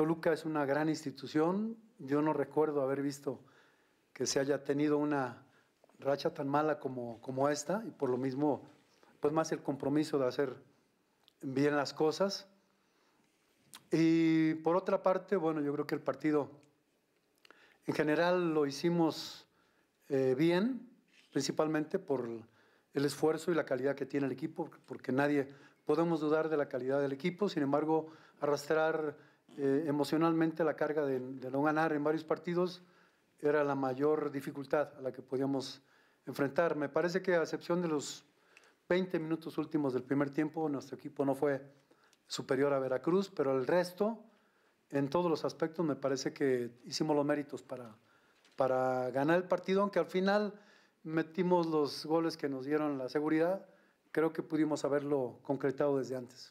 Toluca es una gran institución. Yo no recuerdo haber visto que se haya tenido una racha tan mala como, como esta y por lo mismo, pues más el compromiso de hacer bien las cosas. Y por otra parte, bueno, yo creo que el partido en general lo hicimos eh, bien, principalmente por el esfuerzo y la calidad que tiene el equipo, porque nadie podemos dudar de la calidad del equipo, sin embargo, arrastrar eh, emocionalmente la carga de, no ganar en varios partidos era la mayor dificultad a la que podíamos enfrentar. Me parece que a excepción de los 20 minutos últimos del primer tiempo, nuestro equipo no fue superior a Veracruz, pero el resto, en todos los aspectos, me parece que hicimos los méritos para, para ganar el partido, aunque al final metimos los goles que nos dieron la seguridad, creo que pudimos haberlo concretado desde antes.